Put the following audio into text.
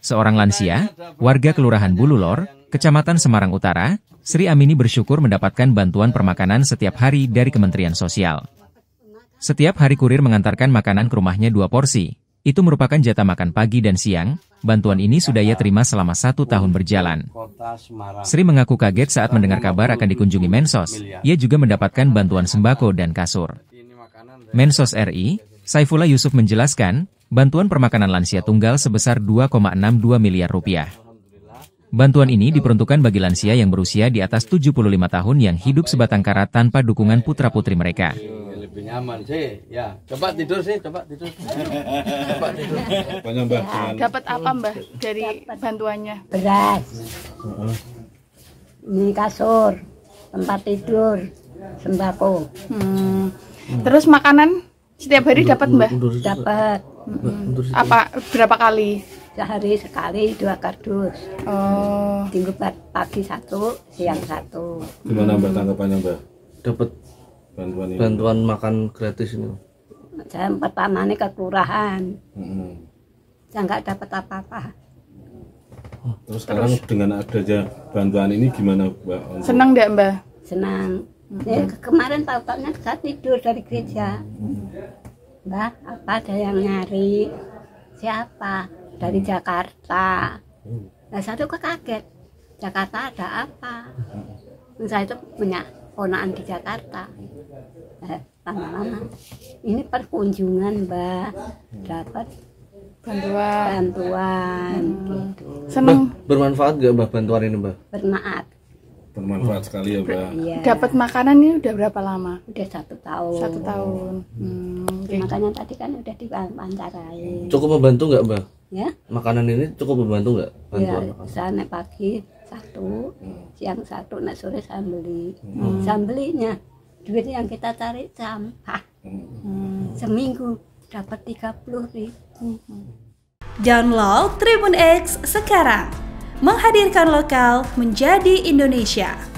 Seorang lansia, warga Kelurahan Bululor, Kecamatan Semarang Utara, Sri Amini bersyukur mendapatkan bantuan permakanan setiap hari dari Kementerian Sosial. Setiap hari kurir mengantarkan makanan ke rumahnya dua porsi, itu merupakan jatah makan pagi dan siang, bantuan ini sudah ia terima selama satu tahun berjalan. Sri mengaku kaget saat mendengar kabar akan dikunjungi Mensos, ia juga mendapatkan bantuan sembako dan kasur. Mensos RI, Saifullah Yusuf menjelaskan, bantuan permakanan lansia tunggal sebesar 2,62 miliar rupiah. Bantuan ini diperuntukkan bagi lansia yang berusia di atas 75 tahun yang hidup sebatang kara tanpa dukungan putra-putri mereka lebih nyaman sih ya coba tidur sih coba tidur coba tidur banyak mbak nah, dapat apa mbah dari bantuannya beras ini kasur tempat tidur sembako hmm. terus makanan setiap hari dapat mbah dapat hmm. apa berapa kali sehari sekali dua kardus oh tinggal pagi satu siang satu gimana mbak tanggapannya mbak dapat bantuan ini. makan gratis ini saya pertama ini ke kelurahan hmm. saya nggak dapat apa-apa terus, terus sekarang dengan adanya bantuan ini gimana mbak senang nggak mbak senang hmm. ya, kemarin tahu-tahunya saya tidur dari gereja hmm. mbak apa ada yang nyari siapa dari Jakarta mm. nah satu tuh kaget Jakarta ada apa nah, saya itu punya ponaan di Jakarta lama-lama ini perkunjungan mbak hmm. dapat bantuan bantuan hmm. gitu senang bermanfaat gak mbak bantuan ini mbak bermanfaat bermanfaat sekali ya mbak Ya. dapat makanan ini udah berapa lama udah satu tahun satu tahun hmm. hmm okay. makanya tadi kan udah diwawancarai cukup membantu gak, mbak ya makanan ini cukup membantu gak? Iya, bantuan ya, saya naik pagi satu hmm. siang satu naik sore saya beli hmm. saya belinya duit yang kita cari sampah hmm, seminggu dapat 30 ribu download Tribun X sekarang menghadirkan lokal menjadi Indonesia